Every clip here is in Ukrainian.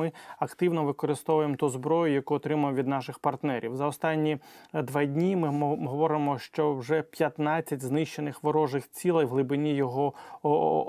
Ми активно використовуємо ту зброю, яку отримуємо від наших партнерів. За останні е, два дні ми говоримо, що вже 15 знищених ворожих цілей в глибині його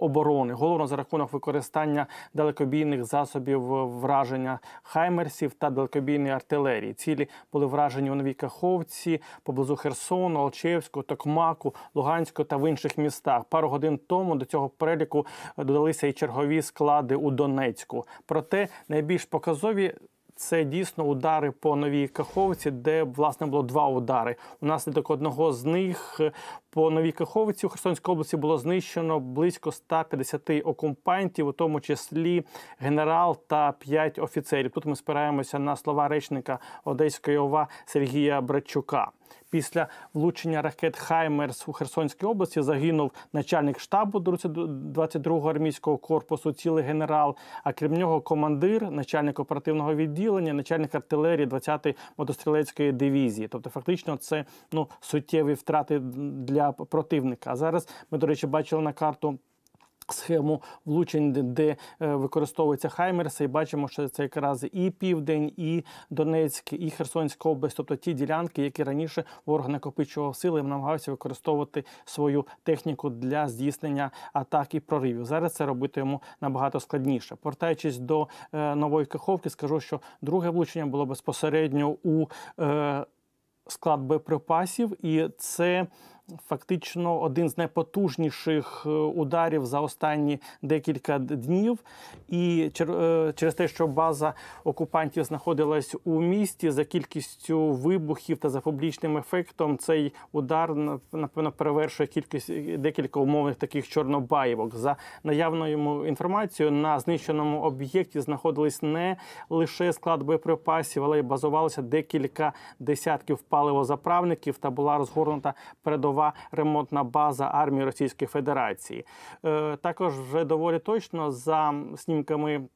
оборони. Головно за рахунок використання далекобійних засобів е, враження хаймерсів та далекобійної артилерії. Цілі були вражені у Новій Каховці, поблизу Херсону, Алчевську, Токмаку, Луганську та в інших містах. Пару годин тому до цього переліку е, додалися і чергові склади у Донецьку. Проте не найбільш показові. Це дійсно удари по новій каховці, де власне було два удари. У наслідок одного з них е, по новій каховці у Херсонській області було знищено близько 150 окупантів, у тому числі генерал та п'ять офіцерів. Тут ми спираємося на слова речника Одеської ОВА Сергія Братчука. Після влучення ракет Хаймерс у Херсонській області загинув начальник штабу 22-го армійського корпусу, цілий генерал. А крім нього, командир, начальник оперативного відділення, начальник артилерії 20-ї мотострілецької дивізії. Тобто, фактично, це ну суттєві втрати для противника. А зараз ми, до речі, бачили на карту. Схему влучень, де е, використовується Хаймерси, і бачимо, що це якраз і південь, і Донецьк, і Херсонська область, тобто ті ділянки, які раніше ворог накопичував сили, намагався використовувати свою техніку для здійснення атак і проривів. Зараз це робити йому набагато складніше. Повертаючись до е, нової каховки, скажу, що друге влучення було безпосередньо у е, склад боєприпасів, і це фактично один з найпотужніших е, ударів за останні декілька днів. І е, через те, що база окупантів знаходилась у місті за кількістю вибухів та за публічним ефектом, цей удар напевно перевершує кількість е, декілька умовних таких чорнобаєвок. За наявною інформацією, на знищеному об'єкті знаходились не лише склад боєприпасів, але й базувалося декілька десятків паливозаправників та була розгорнута передова нова ремонтна база армії Російської Федерації. Е, також вже доволі точно за снімками.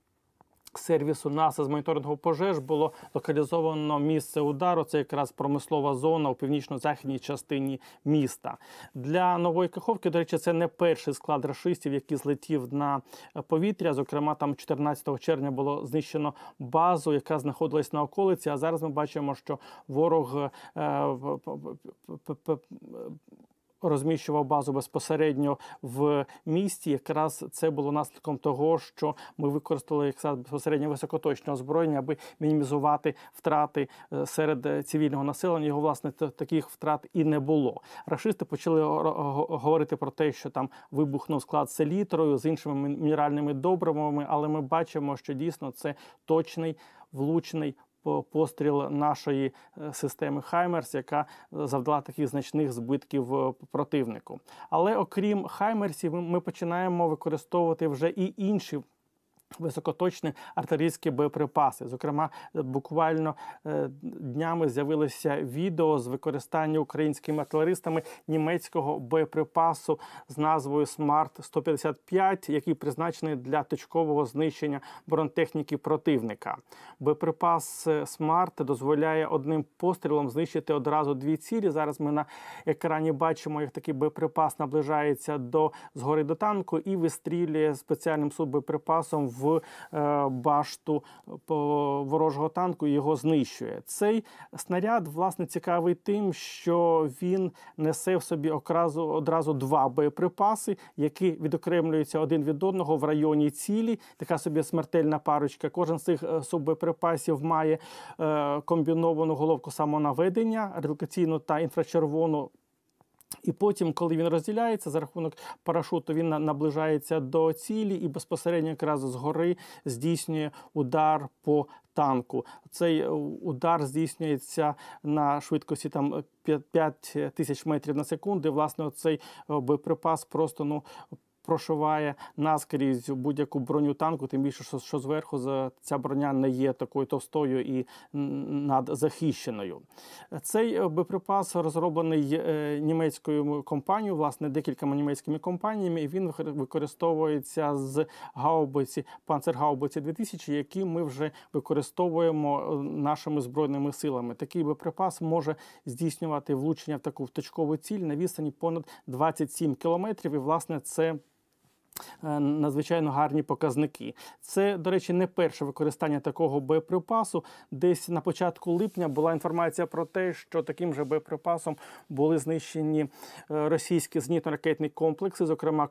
Сервісу НАСА з моніторингу пожеж було локалізовано місце удару. Це якраз промислова зона у північно-західній частині міста. Для нової каховки, до речі, це не перший склад рашистів, який злетів на повітря. Зокрема, там 14 червня було знищено базу, яка знаходилась на околиці. А зараз ми бачимо, що ворог е, розміщував базу безпосередньо в місті. Якраз це було наслідком того, що ми використали якраз безпосередньо високоточне озброєння, аби мінімізувати втрати е, серед е, цивільного населення. Його власне таких втрат і не було. Рашисти почали говорити про те, що там вибухнув склад селітрою з іншими мінеральними добривами, але ми бачимо, що дійсно це точний влучний постріл нашої е, системи Хаймерс, яка е, завдала таких значних збитків е, противнику. Але окрім Хаймерсів, ми починаємо використовувати вже і інші Високоточні артилерійські боєприпаси, зокрема, е, буквально е, днями з'явилося відео з використання українськими артилеристами німецького боєприпасу з назвою Смарт 155 який призначений для точкового знищення бронетехніки противника. Боєприпас е, Смарт дозволяє одним пострілом знищити одразу дві цілі. Зараз ми на екрані бачимо, як такий боєприпас наближається до згори до танку і вистрілює спеціальним суббоєприпасом в в е, башту е, ворожого танку і його знищує. Цей снаряд власне цікавий тим, що він несе в собі окразу, одразу два боєприпаси, які відокремлюються один від одного в районі цілі. Така собі смертельна парочка. Кожен з цих е, суббоєприпасів має комбіновану головку самонаведення, релокаційну та інфрачервону. І потім, коли він розділяється за рахунок парашуту, він наближається до цілі і безпосередньо якраз згори здійснює удар по танку. Цей е, удар здійснюється на швидкості там 5 е, тисяч метрів на секунду. І, Власне, цей е, боєприпас просто ну прошиває наскрізь будь-яку броню танку, тим більше, що, що зверху ця броня не є такою товстою і надзахищеною. Цей е, боєприпас розроблений е, німецькою компанією, власне, декількома німецькими компаніями, і він використовується з гаубиці панцергаубиці 2000, які ми вже використовуємо е, нашими збройними силами. Такий боєприпас може здійснювати влучення в таку вточкову ціль на відстані понад 27 кілометрів. І власне це. Е, надзвичайно гарні показники. Це, до речі, не перше використання такого боєприпасу. Десь на початку липня була інформація про те, що таким же боєприпасом були знищені е, російські знітно ракетні комплекси, зокрема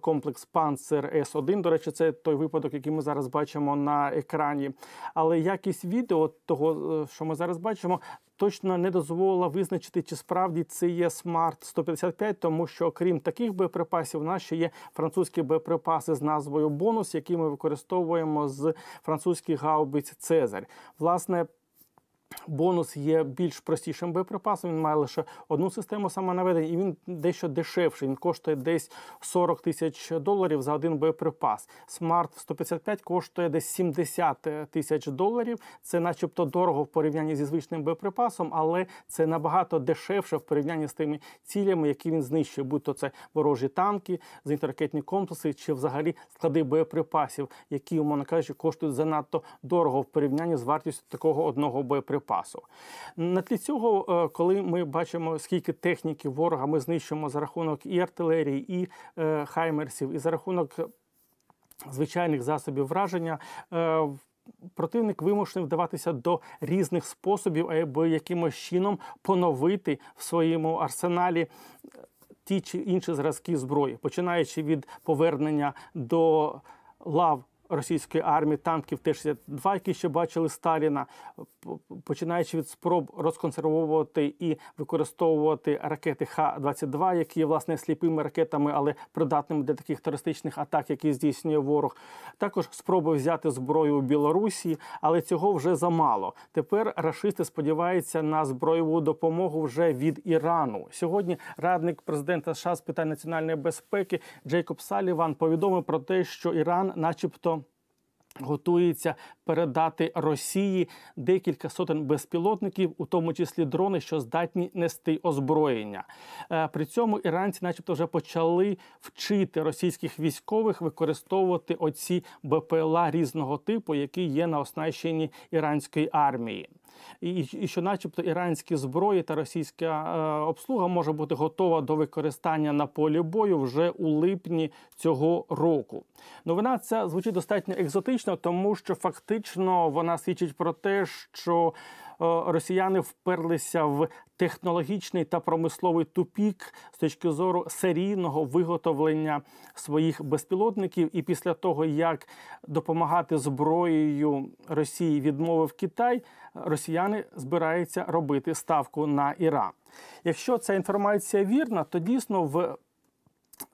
комплекс Панцер С 1 До речі, це той випадок, який ми зараз бачимо на екрані. Але якість відео того, е, що ми зараз бачимо, точно не дозволила визначити, чи справді це є смарт 155 тому що крім таких боєприпасів, у нас ще є французькі боєприпаси з назвою бонус, які ми використовуємо з французьких гаубиць Цезарь. Власне. Бонус є більш простішим боєприпасом, він має лише одну систему самонаведення, і він дещо дешевший. Він коштує десь 40 тисяч доларів за один боєприпас. Смарт 155 коштує десь 70 тисяч доларів. Це, начебто, дорого в порівнянні зі звичним боєприпасом, але це набагато дешевше в порівнянні з тими цілями, які він знищує, будь то це ворожі танки, зенітно-ракетні комплекси чи взагалі склади боєприпасів, які умовно кажучи, коштують занадто дорого в порівнянні з вартістю такого одного боєприпасу. Донбасу. На тлі цього, е, коли ми бачимо, скільки техніки ворога ми знищуємо за рахунок і артилерії, і е, хаймерсів, і за рахунок звичайних засобів враження. Е, Противник вимушений вдаватися до різних способів, аби якимось чином поновити в своєму арсеналі е, ті чи інші зразки зброї, починаючи від повернення до лав російської армії, танків Т-62, які ще бачили Сталіна, починаючи від спроб розконсервовувати і використовувати ракети Х-22, які є власне сліпими ракетами, але придатними для таких терористичних атак, які здійснює ворог. Також спроби взяти зброю у Білорусі, але цього вже замало. Тепер рашисти сподіваються на збройову допомогу вже від Ірану. Сьогодні радник президента США з питань національної безпеки Джейкоб Саліван повідомив про те, що Іран, начебто, готується передати Росії декілька сотень безпілотників, у тому числі дрони, що здатні нести озброєння. Е, при цьому іранці, начебто, вже почали вчити російських військових використовувати оці БПЛА різного типу, які є на оснащенні іранської армії і, і що, начебто, іранські зброї та російська е, обслуга може бути готова до використання на полі бою вже у липні цього року. Новина ця звучить достатньо екзотично, тому що фактично вона свідчить про те, що росіяни вперлися в технологічний та промисловий тупік з точки зору серійного виготовлення своїх безпілотників. І після того, як допомагати зброєю Росії відмовив Китай, росіяни збираються робити ставку на Іран. Якщо ця інформація вірна, то дійсно в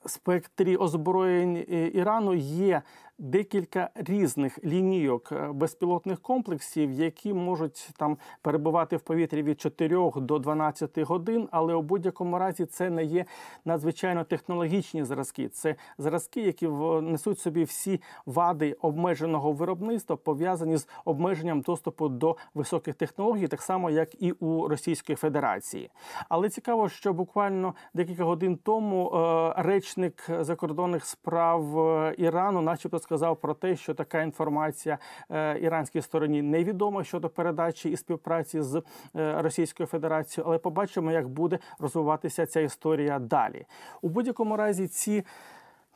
спектрі озброєнь е, Ірану є декілька різних лінійок е, безпілотних комплексів, які можуть там перебувати в повітрі від 4 до 12 годин, але у будь-якому разі це не є надзвичайно технологічні зразки. Це зразки, які несуть собі всі вади обмеженого виробництва, пов'язані з обмеженням доступу до високих технологій, так само як і у Російської Федерації. Але цікаво, що буквально декілька годин тому е, речник речник е, закордонних справ е, Ірану, начебто, сказав про те, що така інформація е, іранській стороні невідома щодо передачі і співпраці з Російською Федерацією, але побачимо, як буде розвиватися ця історія далі. У будь-якому разі ці.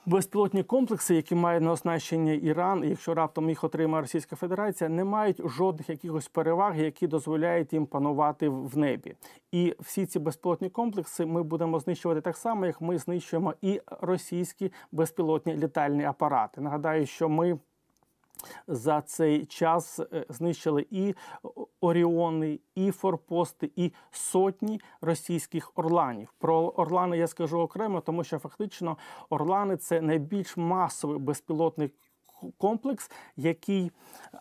Безпілотні комплекси, які мають на оснащення Іран, якщо раптом їх отримає Російська Федерація, не мають жодних якихось переваг, які дозволяють їм панувати в небі. І всі ці безпілотні комплекси ми будемо знищувати так само, як ми знищуємо і російські безпілотні літальні апарати. Нагадаю, що ми за цей час е, знищили і Оріони, і форпости, і сотні російських орланів. Про орлани я скажу окремо, тому що фактично орлани це найбільш масовий безпілотний комплекс, який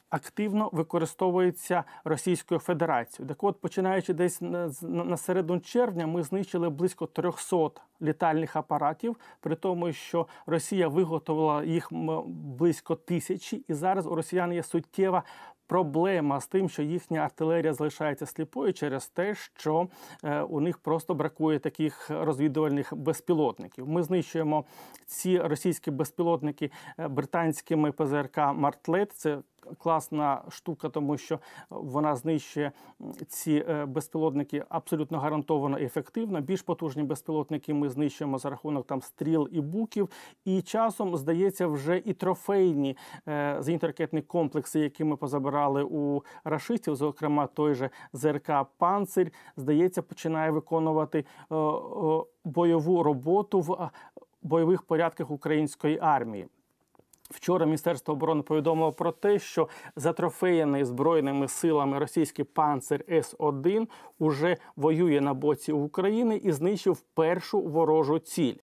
активно використовується Російською Федерацією. Так от, починаючи десь на середу червня, ми знищили близько 300 літальних апаратів, при тому, що Росія виготовила їх близько тисячі, і зараз у росіян є суттєва проблема з тим, що їхня артилерія залишається сліпою через те, що е, у них просто бракує таких розвідувальних безпілотників. Ми знищуємо ці російські безпілотники е, британськими ПЗРК Мартлет. Це класна штука, тому що вона знищує ці е, безпілотники абсолютно гарантовано і ефективно. Більш потужні безпілотники ми знищуємо за рахунок там стріл і буків. І часом здається, вже і трофейні е, зенітно-ракетні комплекси, які ми позабирали у рашистів, зокрема той же ЗРК Панцирь, здається, починає виконувати е, бойову роботу в бойових порядках української армії. Вчора міністерство оборони повідомило про те, що затрофеєний збройними силами російський панцир С 1 уже воює на боці України і знищив першу ворожу ціль.